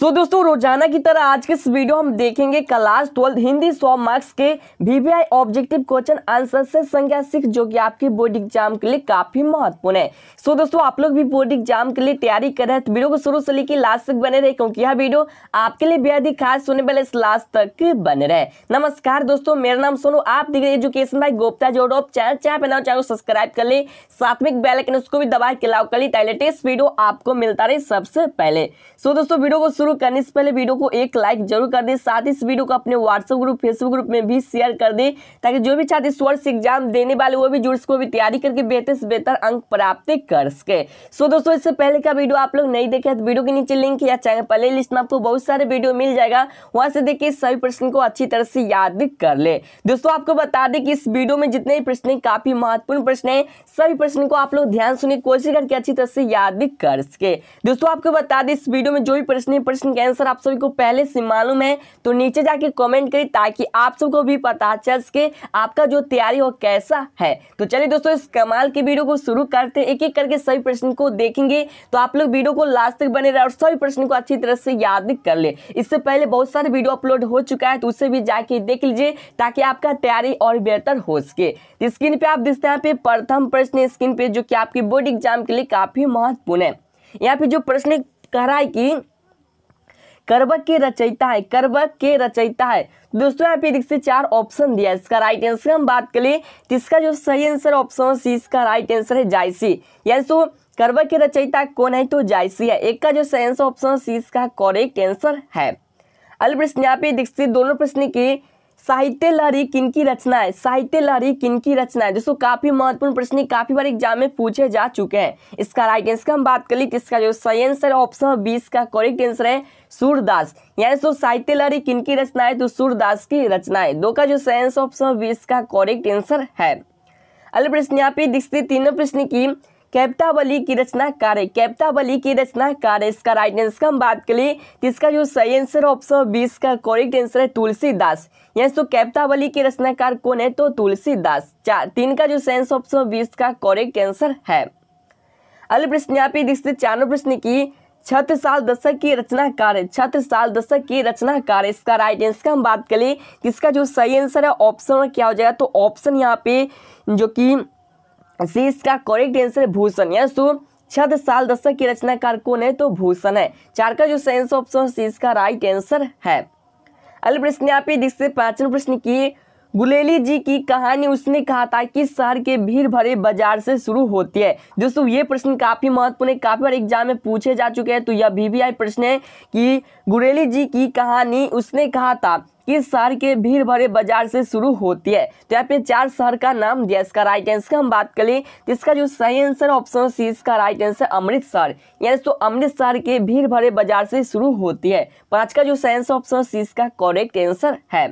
सो so, दोस्तों रोजाना की तरह आज के इस वीडियो हम देखेंगे क्लास ट्वेल्थ हिंदी सौ मार्क्स के वीवीआई ऑब्जेक्टिव क्वेश्चन आंसर से संख्या सिक्स जो कि आपके बोर्ड एग्जाम के लिए काफी महत्वपूर्ण है सो so, दोस्तों आप लोग भी बोर्ड एग्जाम के लिए तैयारी कर रहे हैं तो वीडियो को शुरू से लेकर लास्ट तक बने रहे क्योंकि यह वीडियो आपके लिए बेहद ही खास होने वाले इस लास्ट तक बने रहे नमस्कार दोस्तों मेरा नाम सोनू आप दिख रहे एजुकेशन भाई गोप्ता जोड़ चैनल चाहे बनाओ चैनल सब्सक्राइब कर ले साथ में बेलाइकन उसको भी दबाए के लाओ कर ली लेटेस्ट वीडियो आपको मिलता रहे सबसे पहले सो दोस्तों वीडियो को शुरू करने से पहले वीडियो को एक लाइक जरूर कर दें साथ ही इस वीडियो को अपने व्हाट्सएप ग्रुप फेसबुक ग्रुप में भी शेयर कर दें ताकि जो भी छात्र इस वर्ष एग्जाम देने वाले वो भी जुड़ सको भी तैयारी करके बेहतर से बेहतर अंक प्राप्त कर सके सो दोस्तों इससे पहले का वीडियो आप लोग नहीं देखे तो वीडियो के नीचे लिंक या चैनल प्ले लिस्ट में आपको बहुत सारे वीडियो मिल जाएगा वहां से देखिए सभी प्रश्न को अच्छी तरह से याद कर ले दोस्तों आपको बता दें कि इस वीडियो में जितने भी प्रश्न हैं काफी महत्वपूर्ण प्रश्न है सभी प्रश्न को आप लोग ध्यान सुनिए कोशिश करके अच्छी तरह से याद कर सके दोस्तों आपको बता दें इस वीडियो में जो भी प्रश्न है क्वेश्चन के आंसर आप सभी को पहले से मालूम है तो नीचे जाके कमेंट करें ताकि आप सबको भी पता चल सके आपका जो तैयारी हो कैसा है तो चलिए दोस्तों इस कमाल की वीडियो को शुरू करते हैं एक एक करके सभी प्रश्न को देखेंगे तो आप लोग वीडियो को लास्ट तक बने रहे और सभी प्रश्न को अच्छी तरह से याद कर ले इससे पहले बहुत सारे वीडियो अपलोड हो चुका है तो उसे भी जाके देख लीजिए ताकि आपका तैयारी और बेहतर हो सके स्क्रीन पे आप देखते हैं प्रथम प्रश्न स्क्रीन पे जो कि आपके बोर्ड एग्जाम के लिए काफी महत्वपूर्ण है यहाँ पे जो प्रश्न कह रहा है कि कर्बक के रचयिता है कर्बक के रचयिता है दोस्तों यहाँ पे देखते चार ऑप्शन दिया है इसका राइट आंसर हम बात करें तो इसका जो सही आंसर ऑप्शन सी इसका राइट आंसर है जायसी यानी तो कर्बक के रचयिता कौन है तो जायसी है एक का जो सही आंसर ऑप्शन सी इसका कॉरेक्ट आंसर है अगले प्रश्न यहाँ पे देखते दोनों प्रश्न की साहित्य लहरी किनकी रचना है साहित्य लहरी किनकी रचना है दोस्तों काफी महत्वपूर्ण प्रश्न काफी बार एग्जाम में पूछे जा चुके हैं इसका राइट आंसर हम बात कर ली इसका जो सही आंसर ऑप्शन बीस का करेक्ट आंसर है सूरदास यानी सो साहित्य लहरी किनकी रचना है तो सूरदास की रचना है दो का जो सही आंसर ऑप्शन बीस का करेक्ट आंसर है अगले प्रश्न यहाँ पे दिखते तीनों प्रश्न की कैप्टावली की रचना कार्य कैप्टावली की रचना कार्य इसका राइट आंसर हम बात करें तो इसका जो सही आंसर ऑप्शन बीस का करेक्ट आंसर है तुलसीदास यस तो कैप्टावली के रचनाकार कौन है तो तुलसीदास चार तीन का जो सेंस ऑप्शन बीस का करेक्ट आंसर है अल प्रश्न यहाँ पे दिखते चारों प्रश्न की छत साल दशक की रचना कार्य छत साल दशक की रचना कार्य इसका राइट आंसर का हम बात करें इसका जो सही आंसर है ऑप्शन क्या हो जाएगा तो ऑप्शन यहाँ पे जो कि सी इसका करेक्ट आंसर भूषण यस तो छद साल दशक की रचनाकार कौन है तो भूषण है चार का जो सेंस ऑप्शन सी इसका राइट आंसर है अगले प्रश्न यहाँ पे जिससे पांचवें प्रश्न की गुलेली जी की कहानी उसने कहा था कि शहर के भीड़ भरे बाजार से शुरू होती है दोस्तों ये प्रश्न काफ़ी महत्वपूर्ण है काफ़ी बार एग्जाम में पूछे जा चुके हैं तो यह भी, भी आई प्रश्न है कि गुलेली जी की कहानी उसने कहा था किस शहर के भीड़ भरे बाजार से शुरू होती है तो यहाँ पे चार शहर का नाम दिया इसका राइट आंसर हम बात कर लें तो इसका जो सही आंसर ऑप्शन सी इसका राइट आंसर अमृतसर यानी तो अमृतसर के भीड़ भरे बाजार से शुरू होती है पाँच का जो सही आंसर ऑप्शन सी इसका करेक्ट आंसर है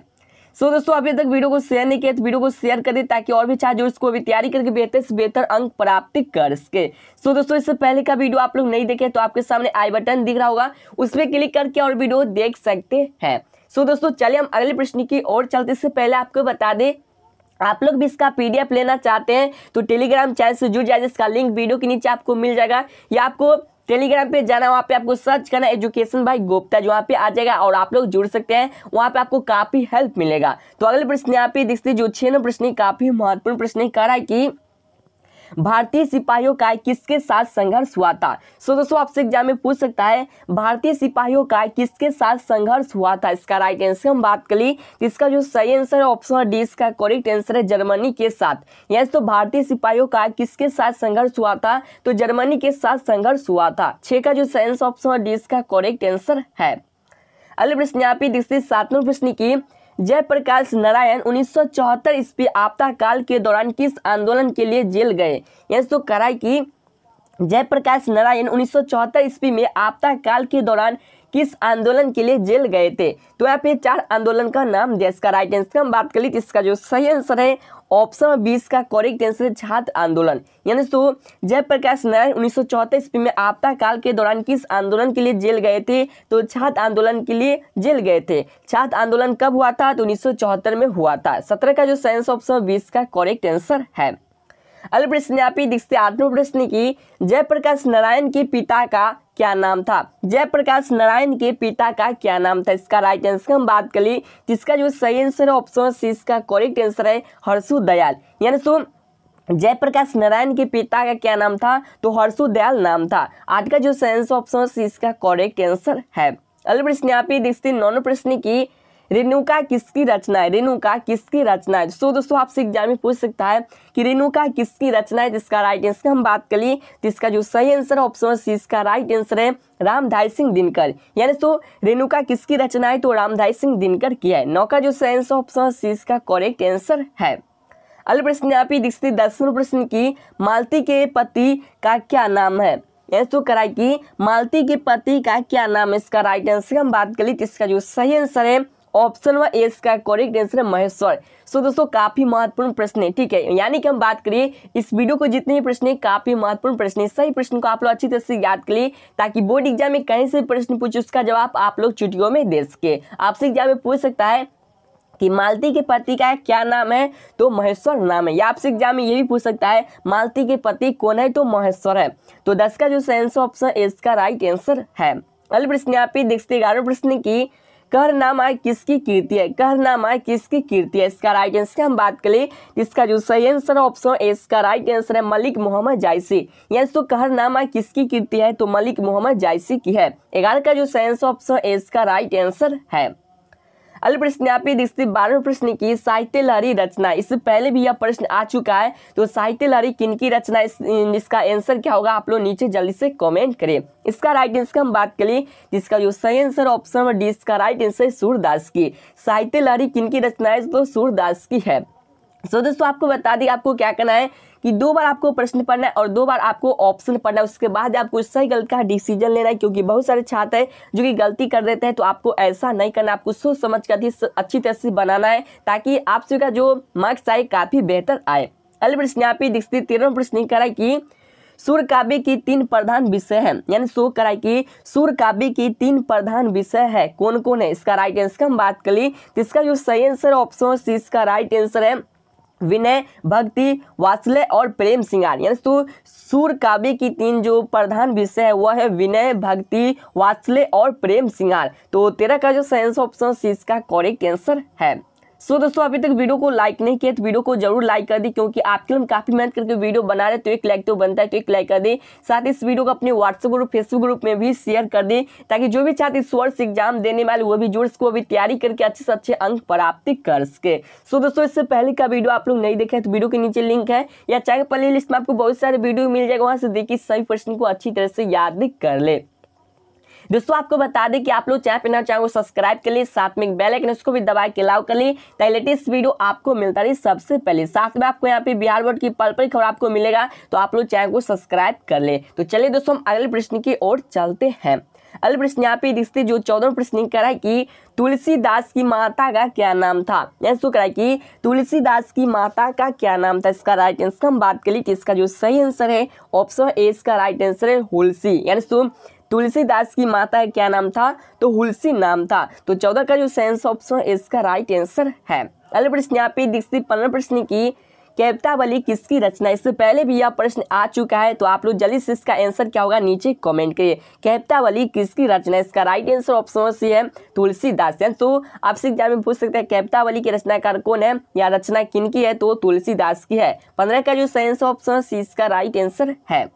सो so, दोस्तों अभी तक वीडियो को शेयर नहीं किया तो वीडियो को शेयर करें ताकि और भी चाहे जो इसको अभी तैयारी करके बेहतर से बेहतर अंक प्राप्त कर सके सो so, दोस्तों इससे पहले का वीडियो आप लोग नहीं देखे तो आपके सामने आई बटन दिख रहा होगा उसमें क्लिक करके और वीडियो देख सकते हैं सो दोस्तों चलिए हम अगले प्रश्न की ओर चलते इससे पहले आपको बता दें आप लोग भी इसका पीडीएफ लेना चाहते हैं तो टेलीग्राम चैनल से जुड़ जाए इसका लिंक वीडियो के नीचे आपको मिल जाएगा या आपको टेलीग्राम पे जाना वहाँ पे आपको सर्च करना एजुकेशन भाई गोप्ता जो वहाँ पे आ जाएगा और आप लोग जुड़ सकते हैं वहाँ पे आपको काफ़ी हेल्प मिलेगा तो अगले प्रश्न यहाँ पे दिखते जो छः नंबर प्रश्न काफ़ी महत्वपूर्ण प्रश्न कह रहा है कि भारतीय सिपाहियों का किसके साथ संघर्ष हुआ था सो दोस्तों आपसे एग्जाम में पूछ सकता है भारतीय सिपाहियों का किसके साथ संघर्ष हुआ था इसका राइट आंसर हम बात कर ली इसका जो सही आंसर है ऑप्शन डी इसका करेक्ट आंसर है जर्मनी के साथ यस तो भारतीय सिपाहियों का किसके साथ संघर्ष हुआ था तो जर्मनी के साथ संघर्ष हुआ था छः का जो सही ऑप्शन डी इसका करेक्ट आंसर है अगले प्रश्न यहाँ पे दिखते सातवें प्रश्न की जयप्रकाश नारायण उन्नीस चौहत्तर ईस्वी आपदा काल के दौरान किस आंदोलन के लिए जेल गए यह तो कराए कि जयप्रकाश नारायण उन्नीस सौ चौहत्तर ईस्वी में आपदा काल के दौरान किस आंदोलन के लिए जेल गए थे तो यहाँ पे चार आंदोलन का नाम दिया इसका राइट आंसर हम बात कर ली इसका जो सही आंसर है ऑप्शन बीस का करेक्ट आंसर छात्र आंदोलन यानी दोस्तों जयप्रकाश नारायण उन्नीस सौ में आपदा काल के दौरान किस आंदोलन के लिए जेल गए थे तो छात्र आंदोलन के लिए जेल गए थे छात्र आंदोलन कब हुआ था तो उन्नीस में हुआ था सत्रह का जो साइंस ऑप्शन बीस का करेक्ट आंसर है अगले प्रश्न आप ही दिखते आठवें प्रश्न की जयप्रकाश नारायण के पिता का क्या नाम था जयप्रकाश नारायण के पिता का क्या नाम था इसका राइट आंसर हम बात कर ली जिसका जो सही आंसर है ऑप्शन सी इसका करेक्ट आंसर है हर्षु दयाल यानी सो जयप्रकाश नारायण के पिता का क्या नाम था तो हर्षु दयाल नाम था आज का जो सही आंसर ऑप्शन सी इसका करेक्ट आंसर है अगले प्रश्न आप ही देखते नॉन प्रश्न की रेणुका किसकी रचना है रेणुका किसकी रचना है सो दोस्तों आपसे एग्जाम में पूछ सकता है कि रेणुका किसकी रचना है जिसका राइट आंसर हम बात कर लिए जिसका जो सही आंसर ऑप्शन सी इसका राइट आंसर है रामधाई सिंह दिनकर यानी सो रेणुका किसकी रचना है तो रामधाई सिंह दिनकर किया है नौ का जो सही आंसर ऑप्शन सी इसका करेक्ट आंसर है अगले प्रश्न आप दिखती दीक्षित दसवें प्रश्न की मालती के पति का क्या नाम है तो कराई की मालती के पति का क्या नाम है इसका राइट आंसर हम बात कर ली इसका जो सही आंसर है ऑप्शन व एस का करेक्ट आंसर है महेश्वर सो दोस्तों काफी महत्वपूर्ण प्रश्न है ठीक है यानी कि हम बात करिए इस वीडियो को जितने प्रश्न है काफी महत्वपूर्ण प्रश्न है सही प्रश्न को आप लोग अच्छी तरह से याद करिए ताकि बोर्ड एग्जाम में कहीं से प्रश्न पूछे उसका जवाब आप लोग चुटियों में दे सके आपसे एग्जाम में पूछ सकता है कि मालती के पति का क्या नाम है तो महेश्वर नाम है या आपसे एग्जाम में ये भी पूछ सकता है मालती के पति कौन है तो महेश्वर है तो दस का जो सेंस ऑप्शन इसका राइट आंसर है अगले प्रश्न आप पे देखते ग्यारह प्रश्न की कहरनामा किसकी कीर्ति है कहरनामा किसकी कीर्ति है इसका राइट आंसर हम बात करें इसका जो सही आंसर ऑप्शन ए इसका राइट आंसर है मलिक मोहम्मद जायसी यस तो कहरनामा किसकी कीर्ति है तो मलिक मोहम्मद जायसी की है ग्यारह का जो सही आंसर ऑप्शन ए इसका राइट आंसर है अगले प्रश्न यहाँ पे देखते बारहवें प्रश्न की साहित्य लहरी रचना इससे पहले भी यह प्रश्न आ चुका है तो साहित्य लहरी किन की रचना इस, इसका आंसर क्या होगा आप लोग नीचे जल्दी से कमेंट करें इसका राइट आंसर हम बात करें जिसका जो सही आंसर ऑप्शन नंबर डी इसका राइट आंसर सूरदास की साहित्य लहरी किन की रचना है तो सूरदास की है सो so, दोस्तों आपको बता दी आपको क्या करना है कि दो बार आपको प्रश्न पढ़ना है और दो बार आपको ऑप्शन पढ़ना है उसके बाद आपको सही गलत का डिसीजन लेना है क्योंकि बहुत सारे छात्र हैं जो कि गलती कर देते हैं तो आपको ऐसा नहीं करना आपको सोच समझ कर अच्छी तरह से बनाना है ताकि आप सभी का जो मार्क्स आए काफ़ी बेहतर आए अगले प्रश्न आप ही दिखती तेरह प्रश्न करा कि सूर्य काव्य की तीन प्रधान विषय है यानी शो कराई कि सूर्य काव्य की तीन प्रधान विषय है कौन कौन है इसका राइट आंसर हम बात कर ली तो इसका जो सही आंसर ऑप्शन सी इसका राइट आंसर है विनय भक्ति वात्सल्य और प्रेम सिंगार यानी तो सूर काव्य की तीन जो प्रधान विषय है वह है विनय भक्ति वात्सल्य और प्रेम सिंगार तो तेरह का जो साइंस ऑप्शन सी इसका करेक्ट आंसर है सो so, दोस्तों अभी तक वीडियो को लाइक नहीं किया तो वीडियो को जरूर लाइक कर दी क्योंकि आपके लिए हम काफ़ी मेहनत करके वीडियो बना रहे तो एक लाइक तो बनता है तो एक लाइक कर दे साथ इस वीडियो को अपने व्हाट्सएप ग्रुप फेसबुक ग्रुप में भी शेयर कर दे ताकि जो भी छात्र इस वर्ष एग्जाम देने वाले वो भी जोड़ को अभी तैयारी करके अच्छे से अच्छे अंक प्राप्त कर सके सो दोस्तों इससे पहले का वीडियो आप लोग नहीं देखे तो वीडियो के नीचे लिंक है या चाहे प्ले लिस्ट में आपको बहुत सारे वीडियो मिल जाएगा वहाँ से देखिए सभी प्रश्न को अच्छी तरह से याद कर ले दोस्तों आपको बता दें कि आप लोग चैनल पर ना चैनल को सब्सक्राइब कर लिए साथ में बेल आइकन उसको भी दबा के लाओ कर लिए ताकि लेटेस्ट वीडियो आपको मिलता रही सबसे पहले साथ में आपको यहाँ पे बिहार बोर्ड की पल पल खबर आपको मिलेगा तो आप लोग चैनल को सब्सक्राइब कर ले तो चलिए दोस्तों हम अगले प्रश्न की ओर चलते हैं अगले प्रश्न यहाँ पे दिखते जो चौदह प्रश्न करा है कि तुलसीदास की माता का क्या नाम था रहा है कि तुलसीदास की माता का क्या नाम था इसका राइट आंसर हम बात करें कि इसका जो सही आंसर है ऑप्शन ए इसका राइट आंसर है होलसी यानी तुलसीदास की माता का क्या नाम था तो हुलसी नाम था तो चौदह का जो सेंस ऑप्शन इसका राइट आंसर है अगले प्रश्न यहाँ पे दीक्षित पंद्रह प्रश्न की कैप्तावली किसकी रचना इससे पहले भी यह प्रश्न आ चुका है तो आप लोग जल्दी से इसका आंसर क्या होगा नीचे कमेंट करिए कैप्तावली किसकी रचना इसका राइट आंसर ऑप्शन सी है तुलसीदास है तो आपसे एग्जाम में पूछ सकते हैं कैप्तावली की रचनाकार कौन है या रचना किन की है तो तुलसीदास की है पंद्रह का जो साइंस ऑप्शन सी इसका राइट आंसर है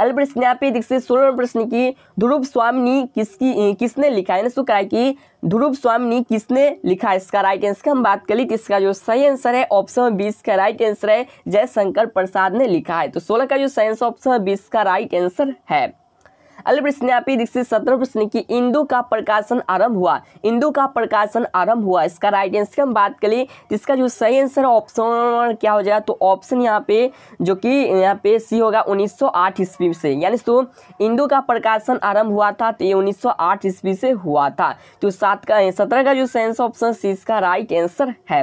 अल्बर्ट स्नापे दीक्षित सोलह प्रश्न की ध्रुव स्वामी किसकी किसने लिखा है शुक्र की ध्रुव स्वामी किसने लिखा है इसका राइट आंसर हम बात कर ली तो इसका जो सही आंसर है ऑप्शन बीस का राइट आंसर है जयशंकर प्रसाद ने लिखा है तो सोलह का जो सही आंसर ऑप्शन बीस का राइट आंसर है अल्ब्रिस ने आप देखिए सत्रह प्रश्न की इंदु का प्रकाशन आरंभ हुआ इंदु का प्रकाशन आरंभ हुआ इसका राइट आंसर हम बात करें इसका जो सही आंसर ऑप्शन क्या हो जाएगा तो ऑप्शन यहाँ पे जो कि यहाँ पे सी होगा 1908 ईस्वी से यानी तो इंदु का प्रकाशन आरंभ हुआ था तो ये उन्नीस ईस्वी से हुआ था तो सात का सत्रह का जो सही आंसर ऑप्शन सी इसका राइट आंसर है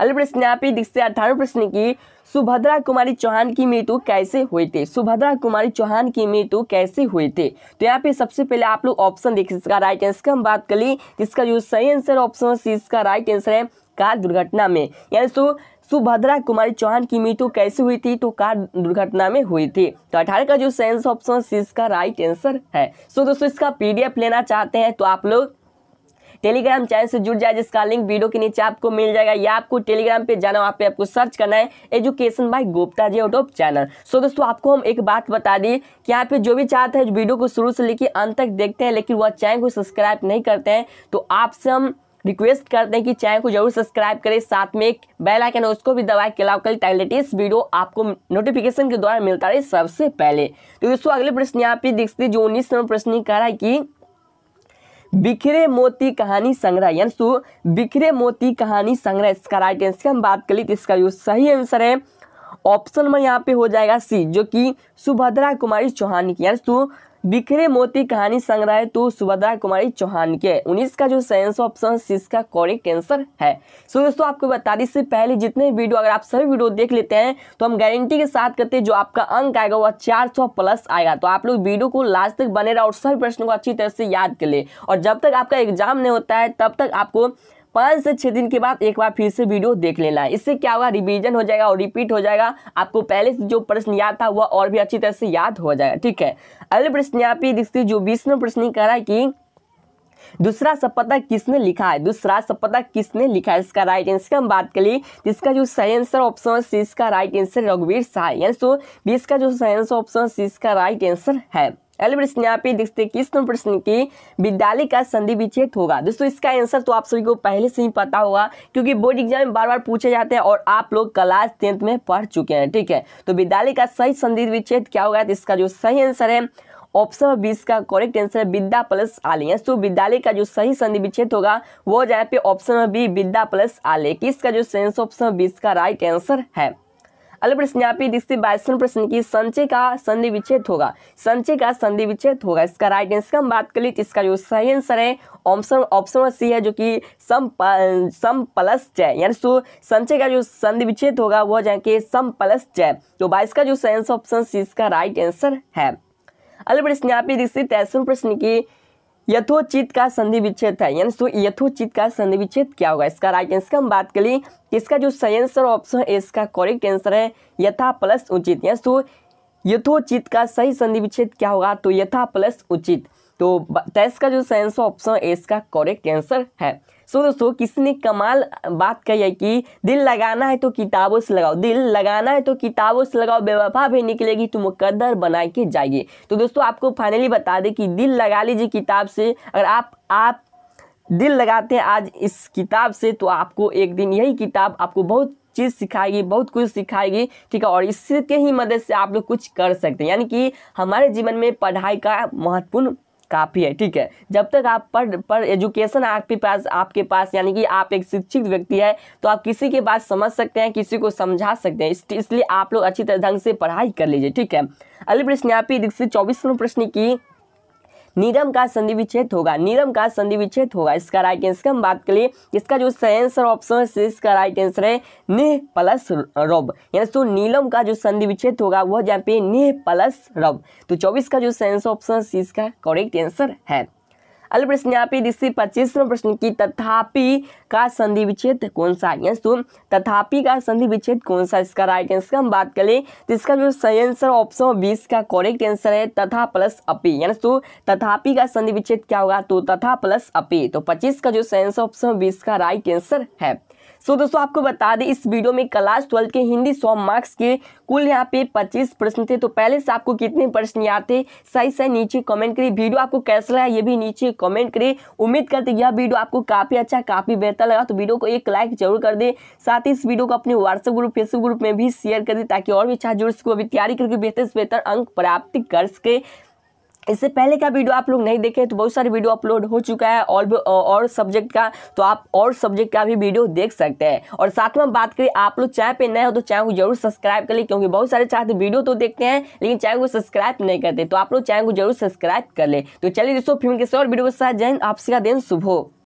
अगले प्रश्न यहाँ पे दिखते हैं अठारह प्रश्न की सुभद्रा कुमारी चौहान की मृत्यु कैसे हुए थे सुभद्रा कुमारी चौहान की मृत्यु कैसे हुए थे तो यहाँ पे सबसे पहले आप लोग ऑप्शन देखिए इसका राइट आंसर हम बात कर ली इसका जो सही आंसर ऑप्शन सी इसका राइट आंसर है कार दुर्घटना में यानी सो सुभद्रा कुमारी चौहान की मृत्यु कैसे हुई थी तो कार दुर्घटना में हुई थी तो अठारह का जो सेंस ऑप्शन सी इसका राइट आंसर है सो दोस्तों इसका पीडीएफ लेना चाहते हैं तो आप लोग टेलीग्राम चैनल से जुड़ जाए जिसका लिंक वीडियो के नीचे आपको मिल जाएगा या आपको टेलीग्राम पे जाना वहाँ पे आपको सर्च करना है education by Gupta ji YouTube channel so दोस्तों आपको हम एक बात बता दी कि यहाँ पे जो भी चाहते हैं वीडियो को शुरू से लेकर अंत तक देखते हैं लेकिन वह चैनल को सब्सक्राइब नहीं करते हैं तो आपसे हम रिक्वेस्ट करते हैं कि चैनल को जरूर सब्सक्राइब करें साथ में एक बेल आइकन उसको भी दबाए के अलावा कल लेटेस्ट वीडियो आपको नोटिफिकेशन के द्वारा मिलता रहे सबसे पहले तो दोस्तों अगले प्रश्न यहाँ पे देखते जो उन्नीस नंबर प्रश्न कह रहा है कि बिखरे मोती कहानी संग्रह यानी तो बिखरे मोती कहानी संग्रह इसका राइट आंसर हम बात कर ली तो इसका जो सही आंसर है ऑप्शन नंबर यहाँ पे हो जाएगा सी जो कि सुभद्रा कुमारी चौहान की यानी तो बिखरे मोती कहानी संग्रह तो सुभद्रा कुमारी चौहान के उन्नीस का जो साइंस ऑप्शन सिक्स का आंसर है सो so, दोस्तों आपको बता दें इससे पहले जितने वीडियो अगर आप सभी वीडियो देख लेते हैं तो हम गारंटी के साथ करते हैं जो आपका अंक आएगा वह चार सौ प्लस आएगा तो आप लोग वीडियो को लास्ट तक बने रहा और सभी प्रश्नों को अच्छी तरह से याद कर ले और जब तक आपका एग्जाम नहीं होता है तब तक आपको पाँच से छः दिन के बाद एक बार फिर से वीडियो देख लेना है इससे क्या होगा रिविजन हो जाएगा और रिपीट हो जाएगा आपको पहले से जो प्रश्न याद था वह और भी अच्छी तरह से याद हो जाएगा ठीक है अगले प्रश्न यहाँ पे दिखती जो बीसवें प्रश्न कह रहा है कि दूसरा सपता किसने लिखा है दूसरा सपता किसने लिखा है इसका राइट आंसर हम बात कर ली इसका जो सही आंसर ऑप्शन है इसका राइट आंसर रघुवीर शाह यानी सो तो बीस का जो सही आंसर ऑप्शन है इसका राइट आंसर है एल प्रश्न यहाँ पे देखते हैं किस प्रश्न की विद्यालय का संधि विच्छेद होगा दोस्तों इसका आंसर तो आप सभी को पहले से ही पता होगा क्योंकि बोर्ड एग्जाम में बार बार पूछे जाते हैं और आप लोग क्लास टेंथ में पढ़ चुके हैं ठीक है तो विद्यालय का सही संधि विच्छेद क्या होगा तो इसका जो सही आंसर है ऑप्शन बीस का करेक्ट आंसर है विद्या प्लस आलयस तो विद्यालय का जो सही संधि विच्छेद होगा वो जाए पे ऑप्शन बी विद्या प्लस आलय किसका जो सेंस ऑप्शन बीस का राइट आंसर है अगले प्रश्न यहाँ पे दिखते बाईसवें प्रश्न की संचय का संधि विच्छेद होगा संचय का संधि विच्छेद होगा इसका राइट आंसर हम बात कर ली तो इसका जो सही आंसर है ऑप्शन ऑप्शन सी है जो कि सम सम प्लस चय यानी सो संचय का जो संधि विच्छेद होगा वह जाके सम प्लस चय तो बाईस का जो सही आंसर ऑप्शन सी इसका राइट आंसर है अगले प्रश्न यहाँ पे दिखते तेईसवें प्रश्न की यथोचित का संधि विच्छेद है यानी तो यथोचित का संधि विच्छेद क्या होगा इसका राइट आंसर हम बात करें ली इसका जो सही आंसर ऑप्शन है इसका करेक्ट आंसर है यथा प्लस उचित यानी तो यथोचित का सही संधि विच्छेद क्या होगा तो यथा प्लस उचित तो तेईस तो का जो सही आंसर ऑप्शन है इसका करेक्ट आंसर है सो दोस्तों किसने कमाल बात कही है कि दिल लगाना है तो किताबों से लगाओ दिल लगाना है तो किताबों से लगाओ बेवफा भी निकलेगी तो मुकदर बना के जाइए तो दोस्तों आपको फाइनली बता दें कि दिल लगा लीजिए किताब से अगर आप आप दिल लगाते हैं आज इस किताब से तो आपको एक दिन यही किताब आपको बहुत चीज़ सिखाएगी बहुत कुछ सिखाएगी ठीक है और इसके ही मदद से आप लोग कुछ कर सकते हैं यानी कि हमारे जीवन में पढ़ाई का महत्वपूर्ण काफ़ी है ठीक है जब तक आप पर पर एजुकेशन आपके पास आपके पास यानी कि आप एक शिक्षित व्यक्ति है तो आप किसी के बात समझ सकते हैं किसी को समझा सकते हैं इस, इसलिए आप लोग अच्छी तरह ढंग से पढ़ाई कर लीजिए ठीक है अगले प्रश्न यहाँ पे दीक्षित चौबीसवें प्रश्न की निरम का संधि विच्छेद होगा निरम का संधि विच्छेद होगा इसका राइट आंसर हम बात करिए इसका जो सेंसर ऑप्शन है इसका राइट आंसर है नेह प्लस रब यानी तो नीलम का जो संधि विच्छेद होगा वह जहाँ पे नेह प्लस रब तो चौबीस का जो सेंसर ऑप्शन इसका करेक्ट आंसर है अल प्रश्न यहाँ पे पच्चीसवें प्रश्न की तथापि का संधि विच्छेद कौन सा यस तो तथापि का संधि विच्छेद कौन सा इसका राइट आंसर हम बात करें तो इसका जो सही आंसर ऑप्शन बीस का करेक्ट आंसर है तथा प्लस अपी यानी तो तथापि का संधि विच्छेद क्या होगा तो तथा प्लस अपी तो पच्चीस का जो सही आंसर ऑप्शन बीस का राइट आंसर है सो दोस्तों आपको बता दें इस वीडियो में क्लास ट्वेल्थ के हिंदी सौ मार्क्स के कुल यहाँ पे पच्चीस प्रश्न थे तो पहले से आपको कितने प्रश्न थे सही सही नीचे कमेंट करिए वीडियो आपको कैसा लगा ये भी नीचे कमेंट करिए उम्मीद करते यह वीडियो आपको काफ़ी अच्छा काफ़ी बेहतर लगा तो वीडियो को एक लाइक जरूर कर दे साथ ही इस वीडियो को अपने व्हाट्सएप ग्रुप फेसबुक ग्रुप में भी शेयर कर दे ताकि और भी छात्र जुड़ सको अभी तैयारी करके बेहतर से बेहतर अंक प्राप्त कर सके इससे पहले का वीडियो आप लोग नहीं देखे तो बहुत सारे वीडियो अपलोड हो चुका है और और सब्जेक्ट का तो आप और सब्जेक्ट का भी वीडियो देख सकते हैं और साथ में बात करें आप लोग चैनल पे नए हो तो चैनल को जरूर सब्सक्राइब कर ले क्योंकि बहुत सारे चाहते वीडियो तो देखते हैं लेकिन चैनल को सब्सक्राइब नहीं करते तो आप लोग चैनल को जरूर सब्सक्राइब कर ले तो चलिए दोस्तों फिल्म के सौ वीडियो के साथ जैन आपसी का दिन सुबह